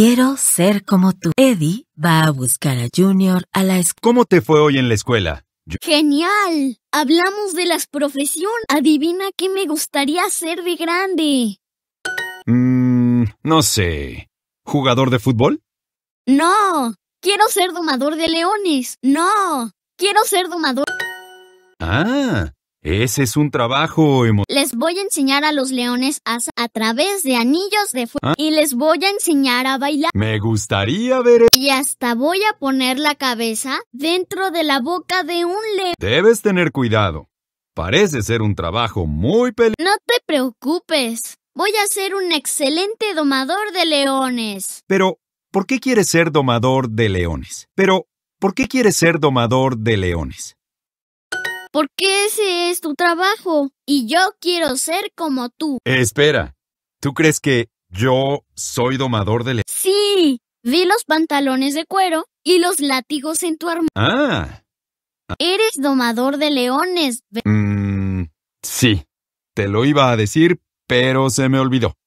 Quiero ser como tú. Eddie va a buscar a Junior a la escuela. ¿Cómo te fue hoy en la escuela? Genial. Hablamos de las profesiones. Adivina qué me gustaría ser de grande. Mmm, no sé. ¿Jugador de fútbol? No. Quiero ser domador de leones. No. Quiero ser domador. Ah, ese es un trabajo Les voy a enseñar a los leones a, a través de anillos de fuego. ¿Ah? Y les voy a enseñar a bailar. Me gustaría ver. E- y hasta voy a poner la cabeza dentro de la boca de un león. Debes tener cuidado. Parece ser un trabajo muy peligroso. No te preocupes. Voy a ser un excelente domador de leones. Pero, ¿por qué quieres ser domador de leones? Pero, ¿por qué quieres ser domador de leones? porque ese es tu trabajo y yo quiero ser como tú. Eh, espera, ¿tú crees que yo soy domador de... leones? Sí, vi los pantalones de cuero y los látigos en tu arma. Ah. Eres domador de leones. Mmm, sí, te lo iba a decir, pero se me olvidó.